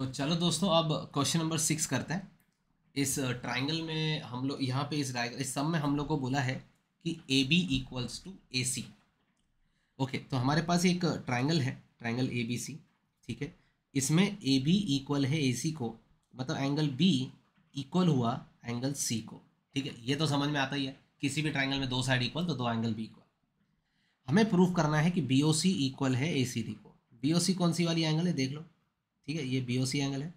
तो चलो दोस्तों अब क्वेश्चन नंबर सिक्स करते हैं इस ट्राइंगल uh, में हम लोग यहाँ पे इस इस सब में हम लोग को बोला है कि A B equals to A C okay तो हमारे पास एक ट्राइंगल uh, है ट्राइंगल ए बी सी ठीक है इसमें ए बी इक्वल है ए सी को मतलब एंगल बी इक्वल हुआ एंगल सी को ठीक है ये तो समझ में आता ही है किसी भी ट्राइंगल में दो साइड इक्वल तो दो एंगल बी इक्वल हमें प्रूफ करना है कि बी ओ सी इक्वल है ए सी डी को बी ओ सी कौन सी वाली एंगल है देख लो ठीक है ये बी ओ सी एंगल है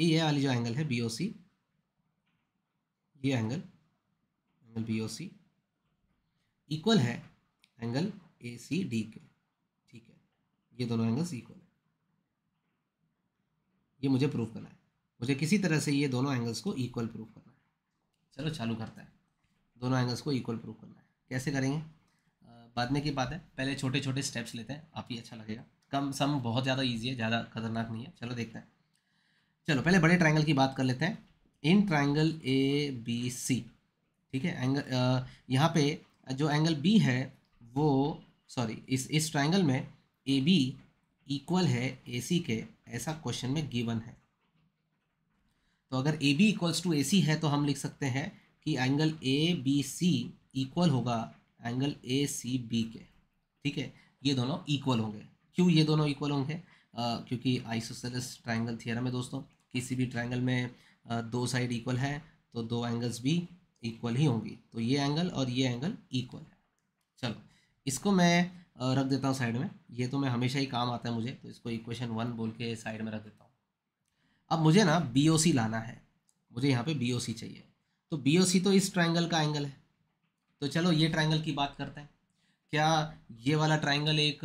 ये वाली जो एंगल है बी ओ सी ये angle angle B O C equal है एंगल ए सी डी के ठीक है ये दोनों एंगल्स इक्वल है ये मुझे प्रूफ करना है मुझे किसी तरह से ये दोनों एंगल्स को इक्वल प्रूफ करना है चलो चालू करता है दोनों एंगल्स को इक्वल प्रूफ करना है कैसे करेंगे बाद में की बात है पहले छोटे छोटे स्टेप्स लेते हैं आप ही अच्छा लगेगा कम सम बहुत ज़्यादा ईजी है ज़्यादा खतरनाक नहीं है चलो देखते हैं चलो पहले बड़े ट्राइंगल की बात कर लेते हैं in triangle A B C ठीक है एंगल यहाँ पे जो एंगल बी है वो सॉरी इस इस ट्राइंगल में ए बी इक्वल है ए सी के ऐसा क्वेश्चन में गिवन है तो अगर A B equals to A C है तो हम लिख सकते हैं कि angle A B C equal होगा एंगल ए सी बी के ठीक है ये दोनों इक्वल होंगे क्यों ये दोनों इक्वल होंगे क्योंकि आइसोसेलस ट्राइंगल थियरम है दोस्तों किसी भी ट्राइंगल में आ, दो साइड इक्वल है तो दो एंगल्स भी इक्वल ही होंगी तो ये एंगल और ये एंगल इक्वल है चलो इसको मैं रख देता हूँ साइड में ये तो मैं हमेशा ही काम आता है मुझे तो इसको इक्वेशन वन बोल के साइड में रख देता हूँ अब मुझे ना बी ओ सी लाना है मुझे यहाँ पे बी ओ सी चाहिए तो बी ओ सी तो इस ट्राइंगल का एंगल है तो चलो ये ट्राइंगल की बात करते हैं क्या ये वाला ट्राइंगल एक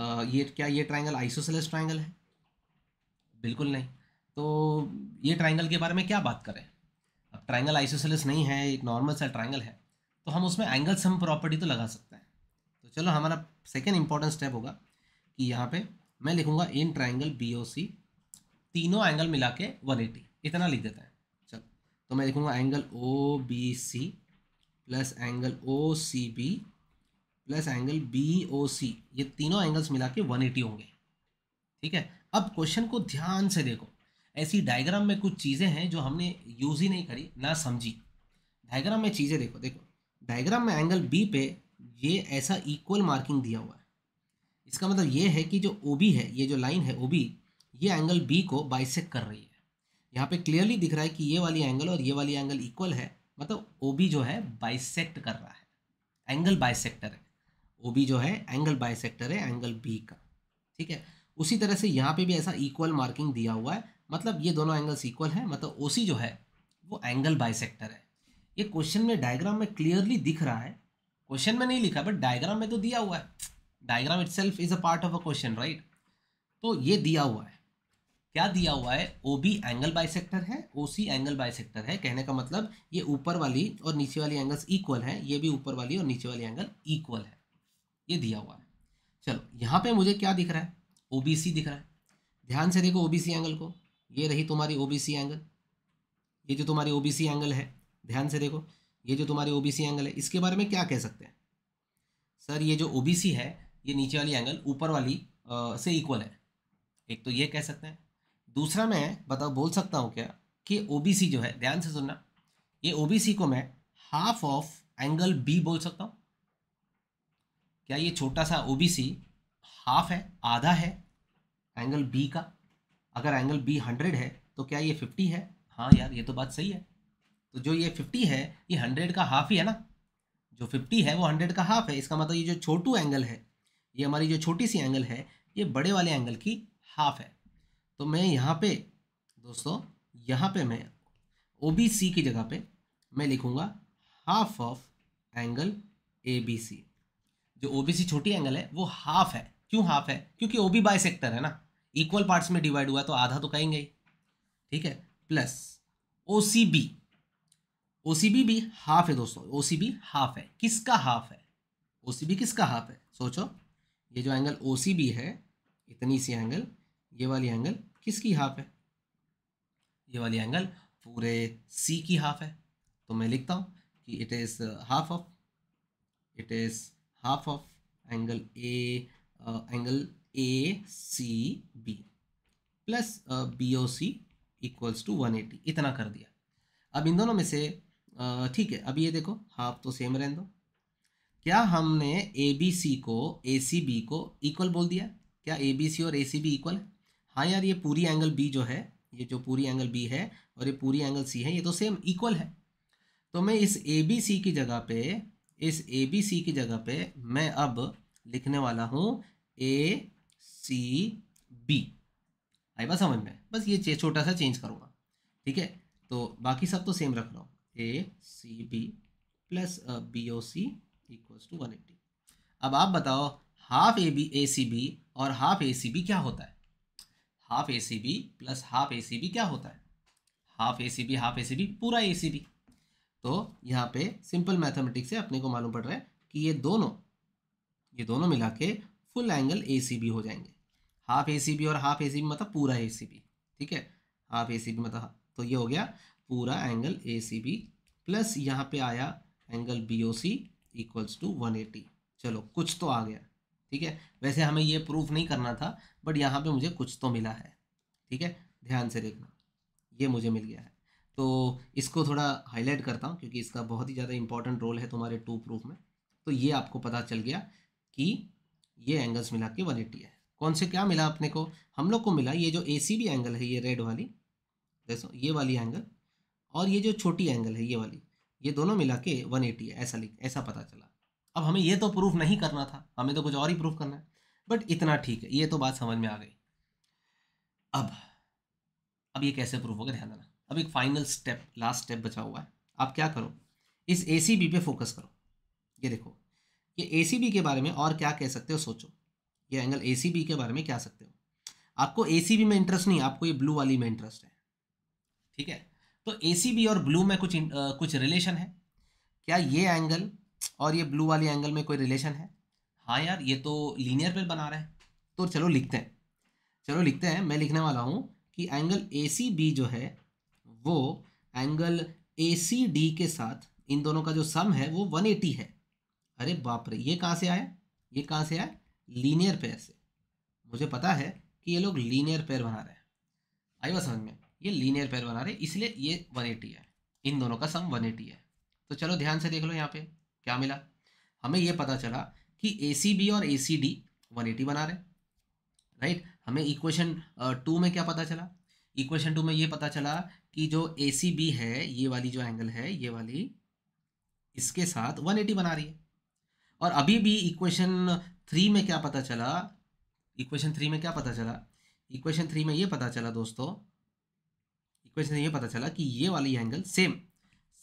ये क्या ये ट्राइंगल आइसोसेलेस ट्राइंगल है बिल्कुल नहीं तो ये ट्राइंगल के बारे में क्या बात करें अब ट्राइंगल आइसोसेलेस नहीं है एक नॉर्मल सा ट्राइंगल है तो हम उसमें एंगल सम प्रॉपर्टी तो लगा सकते हैं तो चलो हमारा सेकेंड इंपॉर्टेंट स्टेप होगा कि यहाँ पे मैं लिखूँगा इन ट्राइंगल बी ओ सी तीनों एंगल मिला के वन एटी इतना लिख देते हैं चलो तो मैं लिखूँगा angle O B C plus angle O C B plus angle B O C ये तीनों एंगल्स मिला के वन एटी होंगे ठीक है अब क्वेश्चन को ध्यान से देखो ऐसी डायग्राम में कुछ चीज़ें हैं जो हमने यूज़ ही नहीं करी ना समझी डायग्राम में चीज़ें देखो देखो डायग्राम में एंगल बी पे ये ऐसा इक्वल मार्किंग दिया हुआ है इसका मतलब ये है कि जो ओ बी है ये जो लाइन है ओ बी ये एंगल बी को बाइसेक कर रही है यहाँ पे क्लियरली दिख रहा है कि ये वाली एंगल और ये वाली एंगल इक्वल है मतलब ओ बी जो है बाइसेक्ट कर रहा है एंगल बाइसेक्टर है ओ बी जो है एंगल बायसेक्टर है एंगल बी का ठीक है उसी तरह से यहाँ पे भी ऐसा इक्वल मार्किंग दिया हुआ है मतलब ये दोनों एंगल्स इक्वल है मतलब ओ जो है वो एंगल बायसेक्टर है ये क्वेश्चन में डायग्राम में क्लियरली दिख रहा है क्वेश्चन में नहीं लिखा बट डायग्राम में तो दिया हुआ है diagram itself is a part of a question right तो ये दिया हुआ है क्या दिया हुआ है ओ बी एंगल बायसेक्टर है ओ सी एंगल सेक्टर है कहने का मतलब ये ऊपर वाली और नीचे वाली एंगल्स इक्वल है ये भी ऊपर वाली और नीचे वाली एंगल इक्वल है ये दिया हुआ है चलो यहाँ पे मुझे क्या दिख रहा है ओ दिख रहा है ध्यान से देखो ओ एंगल को ये रही तुम्हारी ओ एंगल ये जो तुम्हारी ओ एंगल है ध्यान से देखो ये जो तुम्हारी ओ एंगल है इसके बारे में क्या कह सकते हैं सर ये जो ओ है ये नीचे वाली एंगल ऊपर वाली आ, से इक्वल है एक तो ये कह सकते हैं दूसरा मैं बताओ बोल सकता हूँ क्या कि ओ जो है ध्यान से सुनना ये ओ को मैं हाफ ऑफ एंगल बी बोल सकता हूँ क्या ये छोटा सा ओबीसी हाफ है आधा है एंगल बी का अगर एंगल बी हंड्रेड है तो क्या ये फिफ्टी है हाँ यार ये तो बात सही है तो जो ये फिफ्टी है ये हंड्रेड का हाफ ही है ना जो फिफ्टी है वो हंड्रेड का हाफ है इसका मतलब ये जो छोटू एंगल है ये हमारी जो छोटी सी एंगल है ये बड़े वाले एंगल की हाफ है तो मैं यहाँ पे दोस्तों यहाँ पे मैं ओ बी सी की जगह पे मैं लिखूँगा half of angle A B C जो ओबीसी छोटी एंगल है वो हाफ है क्यों हाफ है क्योंकि ओ बी बाय है ना इक्वल पार्ट्स में डिवाइड हुआ तो आधा तो कहेंगे ही ठीक है plus O C B O C B भी हाफ है दोस्तों ओ सी बी हाफ है किसका हाफ है ओ सी बी किसका हाफ है सोचो ये जो एंगल ओ सी बी है इतनी सी एंगल ये वाली एंगल किसकी हाफ है ये वाली एंगल पूरे सी की हाफ है तो मैं लिखता हूँ कि it is half of it is half of angle A, uh, angle B plus B O C equals to one eighty इतना कर दिया अब इन दोनों में से uh, ठीक है अब ये देखो हाफ तो सेम रहने दो क्या हमने ए बी सी को ए सी बी को इक्वल बोल दिया क्या ए बी सी और ए सी बी इक्वल है हाँ यार ये पूरी एंगल बी जो है ये जो पूरी एंगल बी है और ये पूरी एंगल सी है ये तो सेम इक्वल है तो मैं इस ए बी सी की जगह पे इस ए बी सी की जगह पे मैं अब लिखने वाला हूँ ए सी बी आई बात समझ में बस ये छोटा सा चेंज करूँगा ठीक है तो बाकी सब तो सेम रख रहा हूँ A C B plus B O C equals to one eighty अब आप बताओ half A B A C B और हाफ ए सी बी क्या होता है half A C B plus half A C B क्या होता है half A C B half A C B पूरा ए सी बी तो यहाँ पे सिंपल मैथमेटिक्स से अपने को मालूम पड़ रहा है कि ये दोनों ये दोनों मिला के फुल एंगल ए हो जाएंगे हाफ ए और हाफ ए मतलब पूरा ए ठीक है हाफ ए मतलब तो ये हो गया पूरा एंगल ए प्लस यहाँ पे आया angle B O C equals to one eighty चलो कुछ तो आ गया ठीक है वैसे हमें ये प्रूफ नहीं करना था बट यहाँ पे मुझे कुछ तो मिला है ठीक है ध्यान से देखना ये मुझे मिल गया है तो इसको थोड़ा हाईलाइट करता हूँ क्योंकि इसका बहुत ही ज़्यादा इंपॉर्टेंट रोल है तुम्हारे टू प्रूफ में तो ये आपको पता चल गया कि ये एंगल्स मिला के वन एट्टी है कौन से क्या मिला अपने को हम लोग को मिला ये जो ए सी बी एंगल है ये रेड वाली देखो ये वाली एंगल और ये जो छोटी एंगल है ये वाली ये दोनों मिला के वन एटी है ऐसा लिख ऐसा पता चला अब हमें ये तो प्रूफ नहीं करना था हमें तो कुछ और ही प्रूफ करना है बट इतना ठीक है ये तो बात समझ में आ गई अब अब ये कैसे प्रूफ होगा ध्यान देना अब एक फाइनल स्टेप लास्ट स्टेप बचा हुआ है आप क्या करो इस ए पे फोकस करो ये देखो ये ए के बारे में और क्या कह सकते हो सोचो ये एंगल ए के बारे में क्या सकते हो आपको ए में इंटरेस्ट नहीं आपको ये ब्लू वाली में इंटरेस्ट है ठीक है तो ए और ब्लू में कुछ आ, कुछ रिलेशन है क्या ये एंगल और ये ब्लू वाली एंगल में कोई रिलेशन है हाँ यार ये तो लीनियर पर बना रहे हैं तो चलो लिखते हैं चलो लिखते हैं मैं लिखने वाला हूँ कि एंगल ए जो है वो एंगल ए सी डी के साथ इन दोनों का जो सम है वो 180 है अरे बाप रे ये कहाँ से आया ये कहाँ से आया लीनियर पेयर से मुझे पता है कि ये लोग लीनियर पेयर बना रहे हैं आई बात समझ में ये लीनियर पेयर बना रहे हैं इसलिए ये 180 है इन दोनों का सम 180 है तो चलो ध्यान से देख लो यहाँ पे क्या मिला हमें ये पता चला कि ए सी बी और A C D one eighty बना रहे राइट हमें इक्वेशन टू में क्या पता चला इक्वेशन टू में ये पता चला कि जो ए सी बी है ये वाली जो एंगल है ये वाली इसके साथ 180 बना रही है और अभी भी इक्वेशन थ्री में क्या पता चला इक्वेशन थ्री में क्या पता चला इक्वेशन थ्री में ये पता चला दोस्तों इक्वेशन ये पता चला कि ये वाली एंगल सेम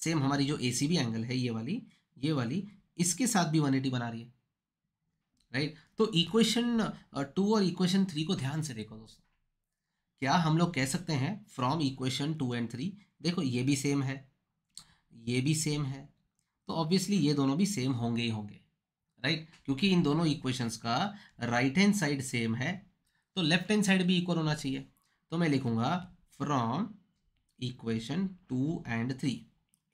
सेम हमारी जो ए सी बी एंगल है ये वाली ये वाली इसके साथ भी 180 बना रही है राइट तो इक्वेशन टू uh, और इक्वेशन थ्री को ध्यान से देखो दोस्तों क्या हम लोग कह सकते हैं from equation two and three देखो ये भी सेम है ये भी सेम है तो ऑब्वियसली ये दोनों भी सेम होंगे ही होंगे राइट क्योंकि इन दोनों इक्वेशंस का राइट हैंड साइड सेम है तो लेफ्ट हैंड साइड भी इक्वल होना चाहिए तो मैं लिखूंगा from equation two and three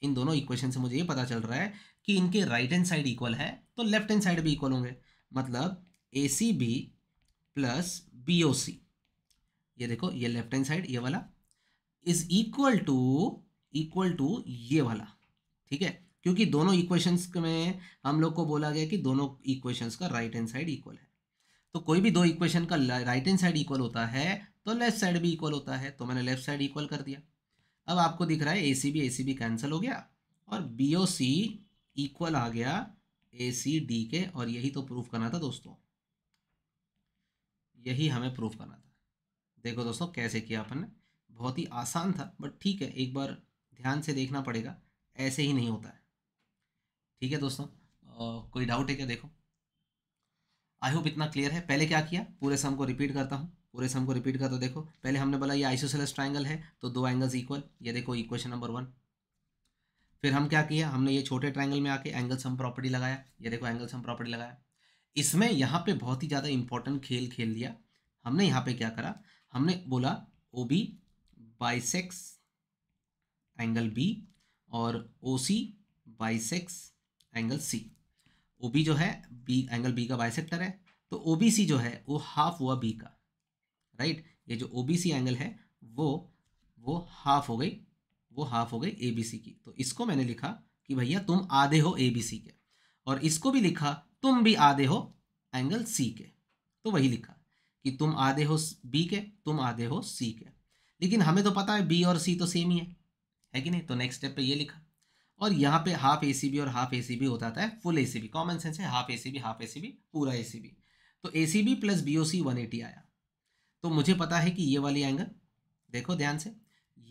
इन दोनों इक्वेशन से मुझे ये पता चल रहा है कि इनके राइट हैंड साइड इक्वल है तो लेफ्ट हैंड साइड भी इक्वल होंगे मतलब A C B plus B O C ये देखो ये लेफ्ट हैंड साइड ये वाला is equal to equal to ये वाला ठीक है क्योंकि दोनों इक्वेशंस में हम लोग को बोला गया कि दोनों इक्वेशंस का राइट हैंड साइड इक्वल है तो कोई भी दो इक्वेशन का राइट हैंड साइड इक्वल होता है तो लेफ्ट साइड भी इक्वल होता है तो मैंने लेफ्ट साइड इक्वल कर दिया अब आपको दिख रहा है A C B A C B cancel हो गया और बी ओ सी इक्वल आ गया ए सी डी के और यही तो प्रूफ करना था दोस्तों यही हमें प्रूफ करना था देखो दोस्तों कैसे किया अपन ने बहुत ही आसान था बट ठीक है एक बार ध्यान से देखना पड़ेगा ऐसे ही नहीं होता है ठीक है दोस्तों आ, कोई डाउट है क्या देखो आई होप इतना क्लियर है पहले क्या किया पूरे सम को रिपीट करता हूँ पूरे सम को रिपीट करता देखो पहले हमने बोला ये आइसोसेलस ट्राइंगल है तो दो एंगल्स इक्वल ये देखो इक्वेशन नंबर वन फिर हम क्या किया हमने ये छोटे ट्राइंगल में आके एंगल सम प्रॉपर्टी लगाया ये देखो एंगल सम प्रॉपर्टी लगाया इसमें यहाँ पे बहुत ही ज़्यादा इंपॉर्टेंट खेल खेल लिया हमने यहाँ पे क्या करा हमने बोला O B bisects angle B और O C bisects angle C O B जो है बी एंगल बी का बाइसेक्टर है तो ओ बी सी जो है वो हाफ हुआ बी का राइट ये जो ओ बी सी एंगल है वो वो हाफ हो गई वो हाफ हो गई ए बी सी की तो इसको मैंने लिखा कि भैया तुम आधे हो ए बी सी के और इसको भी लिखा तुम भी आधे हो एंगल सी के तो वही लिखा कि तुम आधे हो बी के तुम आधे हो सी के लेकिन हमें तो पता है बी और सी तो सेम ही है है कि नहीं तो नेक्स्ट स्टेप पे ये लिखा और यहाँ पे हाफ ए सी बी और हाफ ए सी बी हो जाता है full A C B common sense है half A C B half A C B पूरा ए सी बी तो A C B plus B O C one eighty आया तो मुझे पता है कि ये वाली एंगल देखो ध्यान से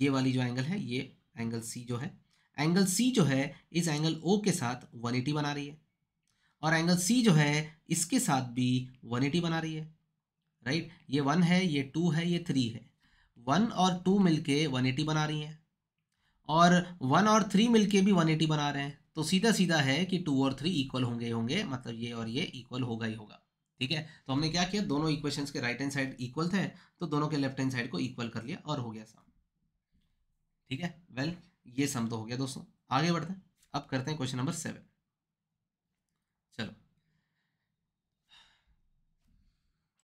ये वाली जो एंगल है ये एंगल सी जो है एंगल सी जो है इस एंगल ओ के साथ वन एटी बना रही है और एंगल सी जो है इसके साथ भी वन एटी बना रही है राइट ये वन है ये टू है ये थ्री है वन और टू मिलके वन एटी बना रही हैं और वन और थ्री मिलके भी वन एटी बना रहे हैं तो सीधा सीधा है कि टू और थ्री इक्वल होंगे होंगे मतलब ये और ये इक्वल होगा ही होगा ठीक है तो हमने क्या किया दोनों इक्वेशंस के राइट हैंड साइड इक्वल थे तो दोनों के लेफ्ट हैंड साइड को इक्वल कर लिया और हो गया सम ठीक है वेल well, ये सम तो हो गया दोस्तों आगे बढ़ते हैं अब करते हैं क्वेश्चन नंबर सेवन चलो